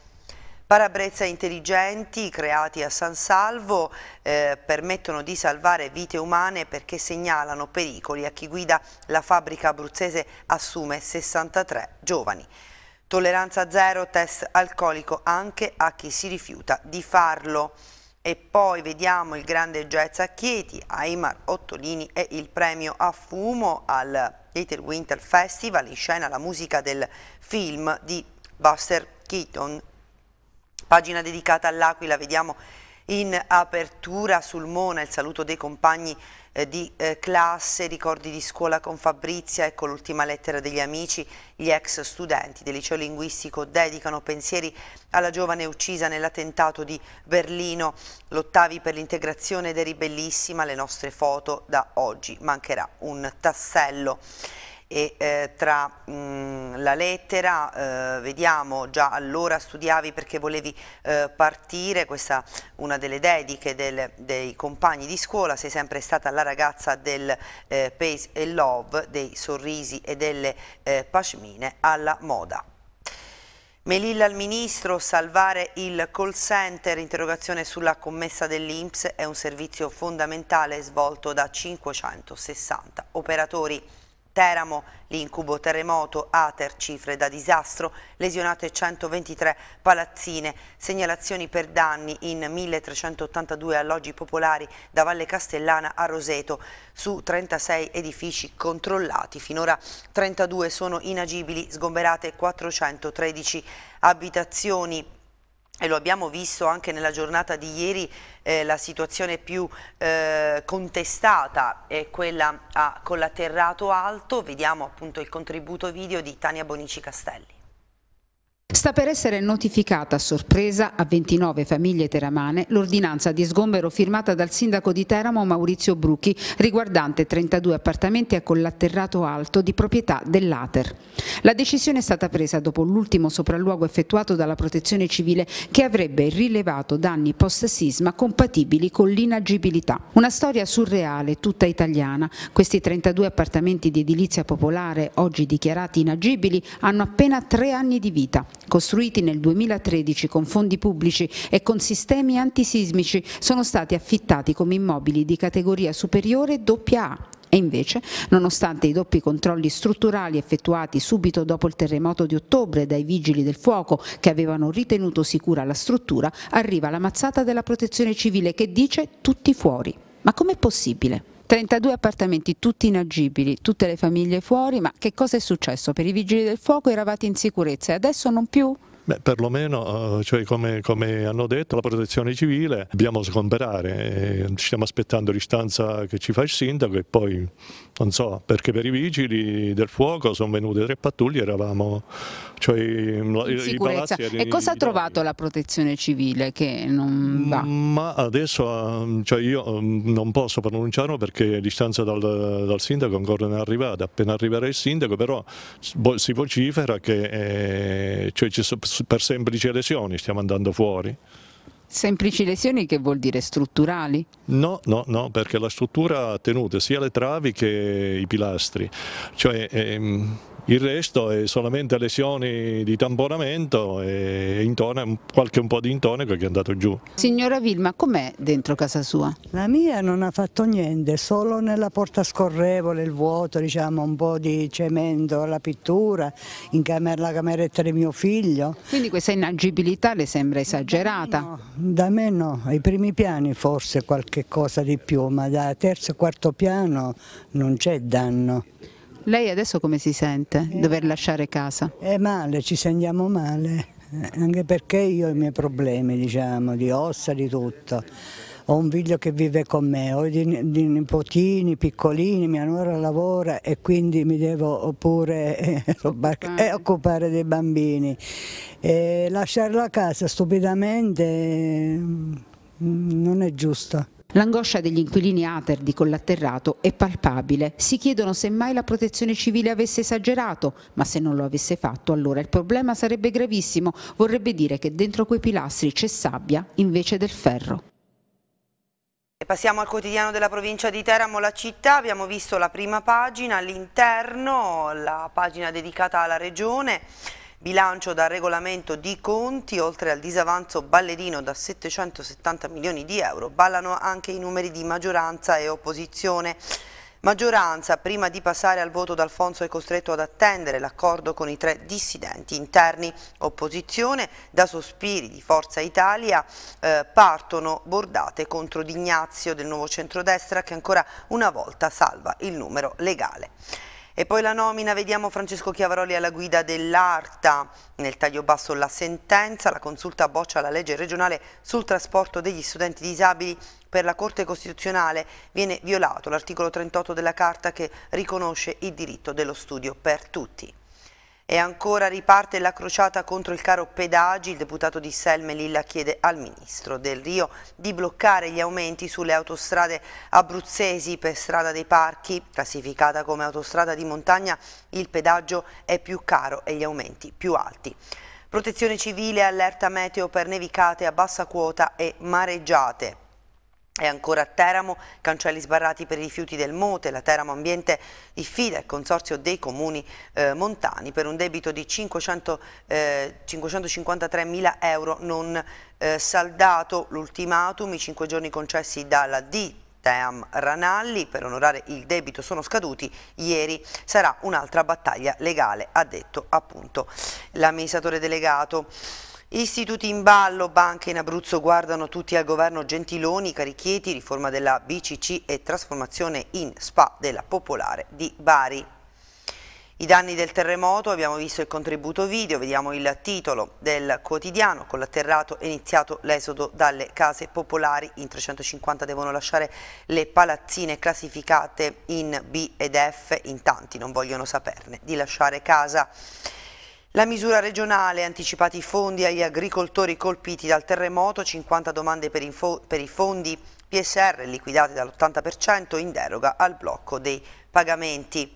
Parabrezza intelligenti creati a San Salvo eh, permettono di salvare vite umane perché segnalano pericoli a chi guida la fabbrica abruzzese assume 63 giovani. Tolleranza zero, test alcolico anche a chi si rifiuta di farlo. E poi vediamo il grande jazz a Chieti, Aymar Ottolini e il premio a fumo al Little Winter Festival, in scena la musica del film di Buster Keaton. Pagina dedicata all'Aquila, vediamo in apertura sul Mona il saluto dei compagni eh, di eh, classe, ricordi di scuola con Fabrizia, ecco l'ultima lettera degli amici, gli ex studenti del liceo linguistico dedicano pensieri alla giovane uccisa nell'attentato di Berlino, l'ottavi per l'integrazione ed eri bellissima, le nostre foto da oggi, mancherà un tassello e eh, tra mh, mm, la lettera eh, vediamo già allora studiavi perché volevi eh, partire questa è una delle dediche del, dei compagni di scuola sei sempre stata la ragazza del eh, pace e love dei sorrisi e delle eh, pascmine alla moda Melilla al Ministro, salvare il call center, interrogazione sulla commessa dell'Inps è un servizio fondamentale svolto da 560 operatori Teramo, l'incubo terremoto, Ater, cifre da disastro, lesionate 123 palazzine, segnalazioni per danni in 1382 alloggi popolari da Valle Castellana a Roseto su 36 edifici controllati. Finora 32 sono inagibili, sgomberate 413 abitazioni e lo abbiamo visto anche nella giornata di ieri, eh, la situazione più eh, contestata è quella a collaterrato alto, vediamo appunto il contributo video di Tania Bonici Castelli. Sta per essere notificata a sorpresa a 29 famiglie teramane l'ordinanza di sgombero firmata dal sindaco di Teramo Maurizio Brucchi riguardante 32 appartamenti a collaterrato alto di proprietà dell'Ater. La decisione è stata presa dopo l'ultimo sopralluogo effettuato dalla protezione civile che avrebbe rilevato danni post-sisma compatibili con l'inagibilità. Una storia surreale, tutta italiana. Questi 32 appartamenti di edilizia popolare, oggi dichiarati inagibili, hanno appena tre anni di vita costruiti nel 2013 con fondi pubblici e con sistemi antisismici, sono stati affittati come immobili di categoria superiore AA e invece, nonostante i doppi controlli strutturali effettuati subito dopo il terremoto di ottobre dai vigili del fuoco che avevano ritenuto sicura la struttura, arriva la mazzata della protezione civile che dice tutti fuori. Ma com'è possibile? 32 appartamenti, tutti inagibili, tutte le famiglie fuori, ma che cosa è successo? Per i vigili del fuoco eravate in sicurezza e adesso non più? Beh, perlomeno, eh, cioè come, come, hanno detto, la protezione civile dobbiamo sgomberare, eh, ci stiamo aspettando l'istanza che ci fa il sindaco e poi non so, perché per i vigili del fuoco sono venute tre pattuglie, eravamo cioè, in sicurezza. E cosa ha trovato la protezione civile che non va? Ma adesso ehm, cioè io ehm, non posso pronunciarlo perché a distanza dal, dal sindaco ancora non è arrivata, appena arriverà il sindaco però si vocifera che eh, cioè, per semplici lesioni stiamo andando fuori. Semplici lesioni che vuol dire strutturali? No, no, no, perché la struttura ha tenuto sia le travi che i pilastri. Cioè, ehm il resto è solamente lesioni di tamponamento e intone, qualche un po' di intonico che è andato giù. Signora Vilma, com'è dentro casa sua? La mia non ha fatto niente, solo nella porta scorrevole, il vuoto, diciamo, un po' di cemento la pittura, in camera, la cameretta di mio figlio. Quindi questa inagibilità le sembra esagerata? Da me, no, da me no, ai primi piani forse qualche cosa di più, ma da terzo e quarto piano non c'è danno. Lei adesso come si sente, eh, dover lasciare casa? È male, ci sentiamo male, eh, anche perché io ho i miei problemi, diciamo, di ossa, di tutto. Ho un figlio che vive con me, ho di, di nipotini piccolini, mia nuora lavora e quindi mi devo pure eh, ah. eh occupare. dei bambini. E lasciare la casa stupidamente mm, non è giusto. L'angoscia degli inquilini Ater di collatterrato è palpabile. Si chiedono se mai la protezione civile avesse esagerato, ma se non lo avesse fatto allora il problema sarebbe gravissimo. Vorrebbe dire che dentro quei pilastri c'è sabbia invece del ferro. passiamo al quotidiano della provincia di Teramo, la città, abbiamo visto la prima pagina, all'interno la pagina dedicata alla regione, Bilancio da regolamento di conti, oltre al disavanzo ballerino da 770 milioni di euro, ballano anche i numeri di maggioranza e opposizione. Maggioranza, prima di passare al voto d'Alfonso è costretto ad attendere l'accordo con i tre dissidenti interni. Opposizione, da sospiri di Forza Italia, eh, partono bordate contro D'Ignazio del nuovo centrodestra che ancora una volta salva il numero legale. E poi la nomina, vediamo Francesco Chiavaroli alla guida dell'ARTA, nel taglio basso la sentenza, la consulta boccia la legge regionale sul trasporto degli studenti disabili per la Corte Costituzionale, viene violato l'articolo 38 della Carta che riconosce il diritto dello studio per tutti. E ancora riparte la crociata contro il caro pedaggi. Il deputato di Selme Lilla chiede al ministro del Rio di bloccare gli aumenti sulle autostrade abruzzesi per strada dei parchi. Classificata come autostrada di montagna, il pedaggio è più caro e gli aumenti più alti. Protezione civile allerta meteo per nevicate a bassa quota e mareggiate. E ancora a Teramo, cancelli sbarrati per i rifiuti del Mote, la Teramo Ambiente diffida il consorzio dei comuni eh, montani per un debito di 500, eh, 553 mila euro non eh, saldato, l'ultimatum, i cinque giorni concessi dalla D. Team Ranalli per onorare il debito sono scaduti ieri sarà un'altra battaglia legale ha detto appunto l'amministratore delegato Istituti in ballo, banche in Abruzzo guardano tutti al governo Gentiloni, Carichieti, riforma della BCC e trasformazione in SPA della Popolare di Bari. I danni del terremoto, abbiamo visto il contributo video, vediamo il titolo del quotidiano, con l'atterrato è iniziato l'esodo dalle case popolari, in 350 devono lasciare le palazzine classificate in B ed F, in tanti non vogliono saperne di lasciare casa. La misura regionale ha anticipato i fondi agli agricoltori colpiti dal terremoto, 50 domande per, per i fondi PSR liquidate dall'80% in deroga al blocco dei pagamenti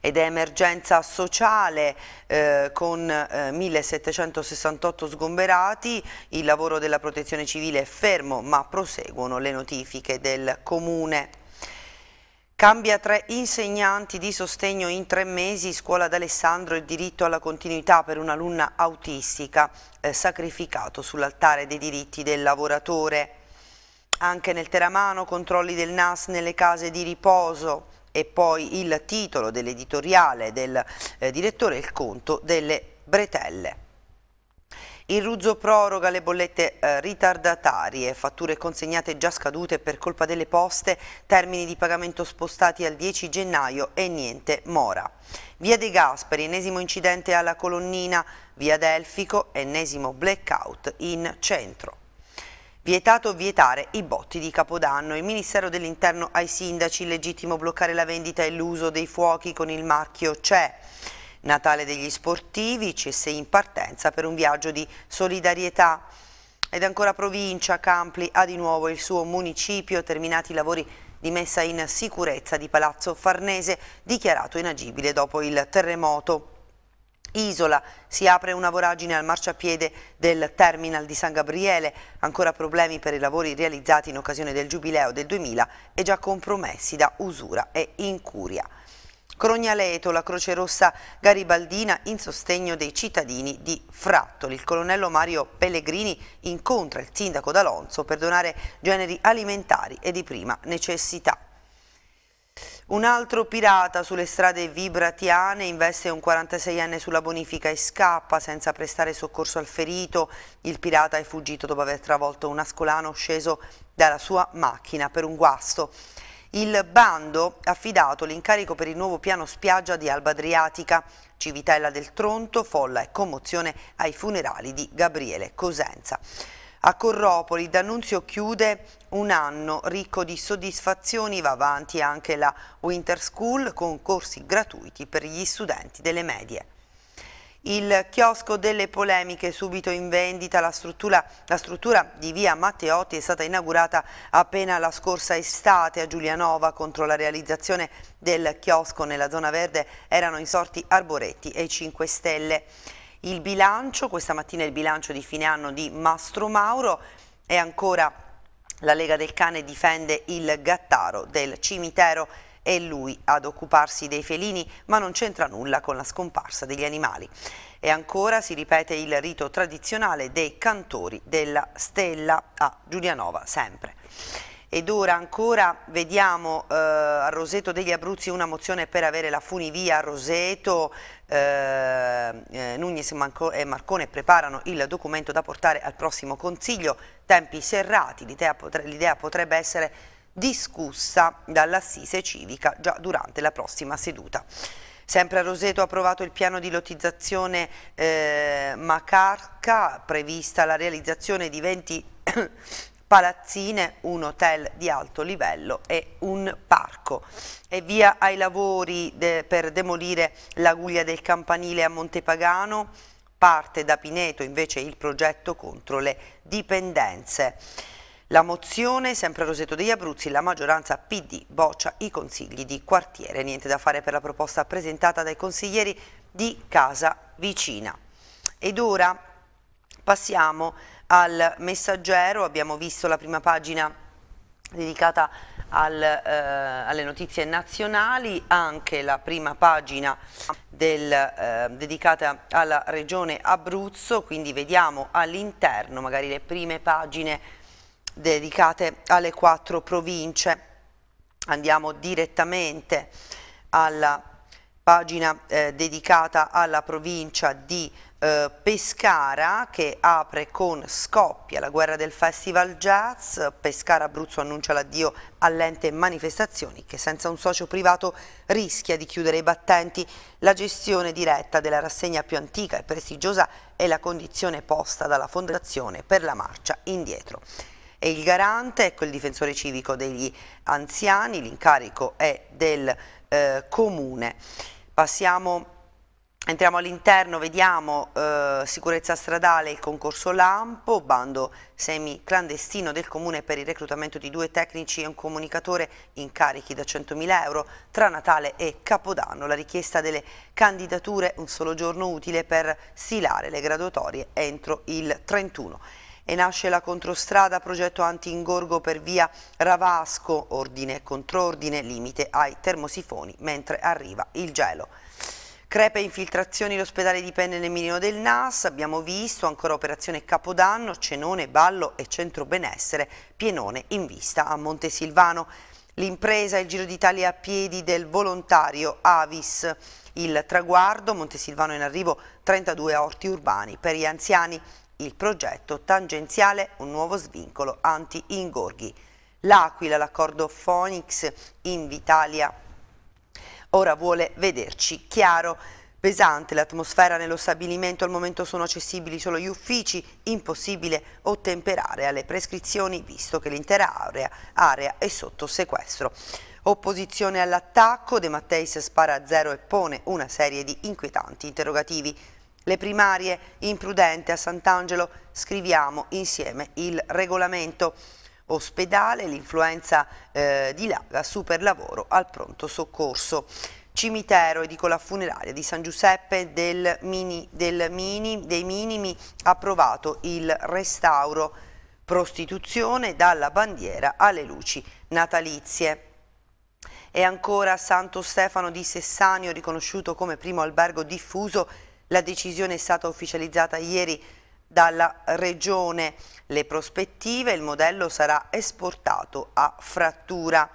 ed è emergenza sociale eh, con eh, 1768 sgomberati, il lavoro della protezione civile è fermo ma proseguono le notifiche del comune. Cambia tre insegnanti di sostegno in tre mesi, scuola d'Alessandro, e diritto alla continuità per un'alunna autistica eh, sacrificato sull'altare dei diritti del lavoratore. Anche nel Teramano controlli del NAS nelle case di riposo e poi il titolo dell'editoriale del eh, direttore, il conto delle bretelle. Il Ruzzo proroga le bollette eh, ritardatarie, fatture consegnate già scadute per colpa delle poste, termini di pagamento spostati al 10 gennaio e niente mora. Via De Gasperi, ennesimo incidente alla colonnina, via Delfico, ennesimo blackout in centro. Vietato vietare i botti di Capodanno. Il Ministero dell'Interno ai sindaci legittimo bloccare la vendita e l'uso dei fuochi con il marchio CE. Natale degli sportivi, CSI in partenza per un viaggio di solidarietà. Ed ancora provincia, Campli ha di nuovo il suo municipio, terminati i lavori di messa in sicurezza di Palazzo Farnese, dichiarato inagibile dopo il terremoto. Isola, si apre una voragine al marciapiede del terminal di San Gabriele, ancora problemi per i lavori realizzati in occasione del Giubileo del 2000 e già compromessi da usura e incuria. Crognaleto, la Croce Rossa Garibaldina in sostegno dei cittadini di Frattoli. Il colonnello Mario Pellegrini incontra il sindaco D'Alonso per donare generi alimentari e di prima necessità. Un altro pirata sulle strade vibratiane investe un 46enne sulla bonifica e scappa senza prestare soccorso al ferito. Il pirata è fuggito dopo aver travolto un ascolano sceso dalla sua macchina per un guasto il bando ha affidato l'incarico per il nuovo piano spiaggia di Alba Adriatica, Civitella del Tronto, folla e commozione ai funerali di Gabriele Cosenza. A Corropoli D'Annunzio chiude un anno ricco di soddisfazioni, va avanti anche la Winter School con corsi gratuiti per gli studenti delle medie. Il chiosco delle polemiche subito in vendita, la struttura, la struttura, di via Matteotti è stata inaugurata appena la scorsa estate a Giulianova contro la realizzazione del chiosco nella zona verde erano insorti arboretti e 5 stelle. Il bilancio, questa mattina il bilancio di fine anno di Mastro Mauro è ancora la Lega del Cane difende il gattaro del cimitero è lui ad occuparsi dei felini, ma non c'entra nulla con la scomparsa degli animali. E ancora si ripete il rito tradizionale dei cantori della stella a ah, Giulianova, sempre. Ed ora ancora vediamo eh, a Roseto degli Abruzzi una mozione per avere la funivia a Roseto. Eh, eh, Nugnes e Marcone preparano il documento da portare al prossimo Consiglio. Tempi serrati, l'idea potrebbe essere discussa dall'assise civica già durante la prossima seduta. Sempre a Roseto ha approvato il piano di lottizzazione eh, Macarca, prevista la realizzazione di 20 palazzine, un hotel di alto livello e un parco. E via ai lavori de per demolire l'aguglia del campanile a Montepagano, parte da Pineto invece il progetto contro le dipendenze. La mozione, sempre Roseto degli Abruzzi, la maggioranza PD boccia i consigli di quartiere. Niente da fare per la proposta presentata dai consiglieri di Casa Vicina. Ed ora passiamo al messaggero, abbiamo visto la prima pagina dedicata al, eh, alle notizie nazionali, anche la prima pagina del, eh, dedicata alla regione Abruzzo, quindi vediamo all'interno magari le prime pagine dedicate alle quattro province. Andiamo direttamente alla pagina eh, dedicata alla provincia di eh, Pescara che apre con Scoppia la guerra del Festival Jazz. Pescara Abruzzo annuncia l'addio all'ente manifestazioni che senza un socio privato rischia di chiudere i battenti. La gestione diretta della rassegna più antica e prestigiosa è la condizione posta dalla Fondazione per la marcia indietro è il garante, ecco il difensore civico degli anziani, l'incarico è del eh, comune. Passiamo Entriamo all'interno, vediamo eh, sicurezza stradale, il concorso Lampo, bando semi clandestino del Comune per il reclutamento di due tecnici e un comunicatore incarichi da 100.000 euro tra Natale e Capodanno. La richiesta delle candidature un solo giorno utile per stilare le graduatorie entro il 31 e nasce la controstrada progetto anti-ingorgo per via Ravasco, ordine e controordine, limite ai termosifoni, mentre arriva il gelo. Crepe e infiltrazioni l'ospedale di Penne nel Mirino del Nas, abbiamo visto ancora operazione Capodanno, Cenone, Ballo e Centro Benessere, Pienone in vista a Montesilvano. L'impresa Il Giro d'Italia a piedi del volontario Avis. Il traguardo, Montesilvano in arrivo, 32 orti urbani per gli anziani il progetto tangenziale un nuovo svincolo anti-ingorghi. L'Aquila, l'accordo Phoenix in Vitalia, ora vuole vederci chiaro. Pesante l'atmosfera nello stabilimento, al momento sono accessibili solo gli uffici, impossibile ottemperare alle prescrizioni visto che l'intera area, area è sotto sequestro. Opposizione all'attacco, De Matteis spara a zero e pone una serie di inquietanti interrogativi le primarie imprudente a Sant'Angelo scriviamo insieme il regolamento ospedale, l'influenza eh, di Laga, superlavoro al pronto soccorso cimitero edicola funeraria di San Giuseppe del mini, del mini, dei minimi approvato il restauro prostituzione dalla bandiera alle luci natalizie. E ancora Santo Stefano di Sessanio riconosciuto come primo albergo diffuso la decisione è stata ufficializzata ieri dalla Regione. Le prospettive, il modello sarà esportato a frattura.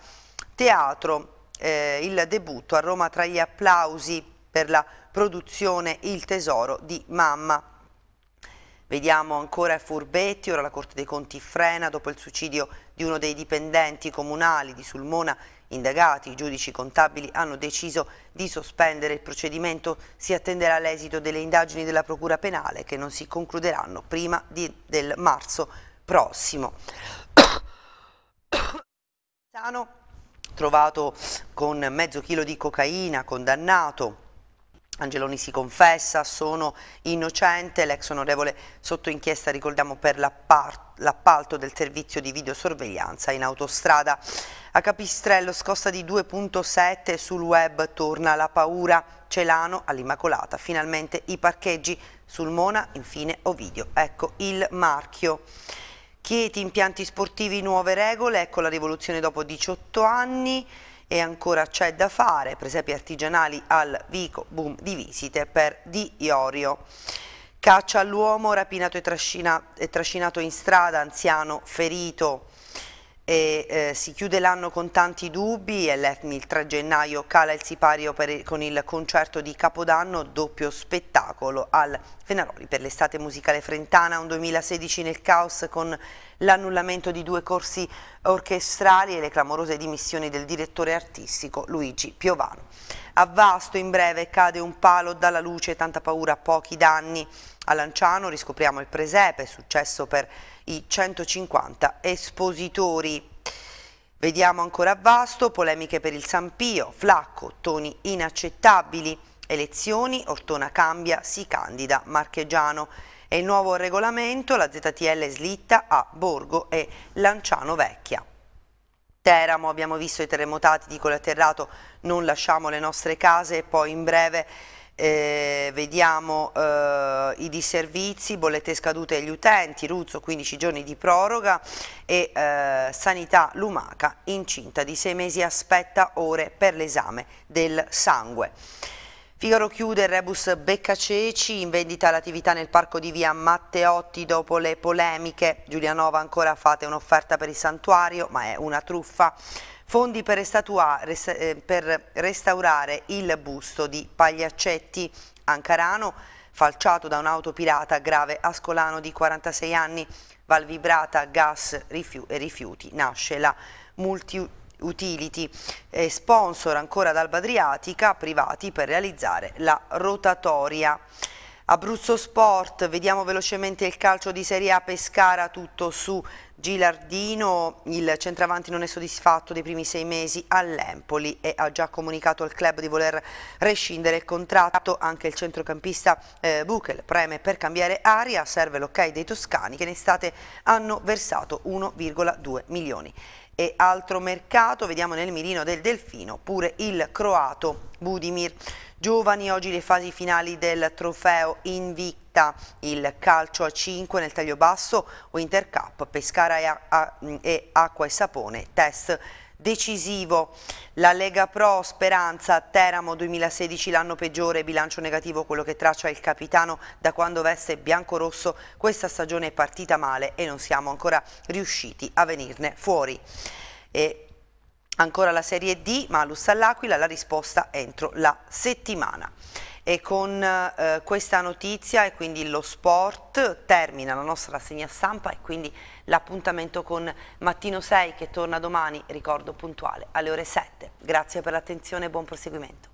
Teatro, eh, il debutto a Roma tra gli applausi per la produzione Il Tesoro di Mamma. Vediamo ancora Furbetti, ora la Corte dei Conti frena dopo il suicidio di uno dei dipendenti comunali di Sulmona Indagati, i giudici contabili hanno deciso di sospendere il procedimento, si attenderà l'esito delle indagini della Procura Penale che non si concluderanno prima di, del marzo prossimo. trovato con mezzo chilo di cocaina, condannato Angeloni si confessa, sono innocente, l'ex onorevole sotto inchiesta ricordiamo per l'appalto del servizio di videosorveglianza in autostrada. A Capistrello scossa di 2.7 sul web torna la paura, Celano all'Immacolata, finalmente i parcheggi sul Mona, infine Ovidio, ecco il marchio. Chieti, impianti sportivi, nuove regole, ecco la rivoluzione dopo 18 anni e ancora c'è da fare, presepi artigianali al Vico, boom di visite per Di Iorio. Caccia all'uomo rapinato e, trascina, e trascinato in strada, anziano ferito e, eh, si chiude l'anno con tanti dubbi e il 3 gennaio cala il sipario per, con il concerto di Capodanno, doppio spettacolo al Fenaroli per l'estate musicale frentana, un 2016 nel caos con l'annullamento di due corsi orchestrali e le clamorose dimissioni del direttore artistico Luigi Piovano. A Vasto in breve cade un palo dalla luce, tanta paura, pochi danni. A Lanciano riscopriamo il presepe, successo per i 150 espositori. Vediamo ancora a vasto, polemiche per il San Pio, Flacco, toni inaccettabili, elezioni, Ortona cambia, si candida Marchegiano. E il nuovo regolamento, la ZTL slitta a Borgo e Lanciano Vecchia. Teramo, abbiamo visto i terremotati di Collaterrato, non lasciamo le nostre case e poi in breve eh, vediamo eh, i disservizi, bollette scadute agli utenti, Ruzzo 15 giorni di proroga e eh, Sanità Lumaca incinta di 6 mesi aspetta ore per l'esame del sangue. Figaro chiude il rebus Beccaceci, in vendita l'attività nel parco di via Matteotti dopo le polemiche. Giulianova ancora fate un'offerta per il santuario, ma è una truffa fondi per, eh, per restaurare il busto di Pagliaccetti Ancarano, falciato da un'auto pirata grave ascolano di 46 anni, valvibrata, gas e rifiuti. Nasce la multi-utility sponsor ancora ad Albadriatica, privati per realizzare la rotatoria. Abruzzo Sport, vediamo velocemente il calcio di Serie A Pescara, tutto su Gilardino, il centravanti non è soddisfatto dei primi sei mesi all'Empoli e ha già comunicato al club di voler rescindere il contratto, anche il centrocampista eh, Buchel preme per cambiare aria, serve l'ok dei toscani che in estate hanno versato 1,2 milioni e altro mercato, vediamo nel mirino del Delfino pure il croato Budimir. Giovani oggi le fasi finali del trofeo Invicta, il calcio a 5 nel taglio basso, Winter Cup, Pescara e, Acqua e Sapone, test decisivo. La Lega Pro Speranza Teramo 2016 l'anno peggiore, bilancio negativo quello che traccia il capitano da quando veste bianco-rosso. Questa stagione è partita male e non siamo ancora riusciti a venirne fuori. E ancora la Serie D, Malus all'Aquila la risposta entro la settimana. E con eh, questa notizia e quindi lo sport termina la nostra rassegna stampa e quindi l'appuntamento con Mattino 6 che torna domani, ricordo puntuale, alle ore 7. Grazie per l'attenzione e buon proseguimento.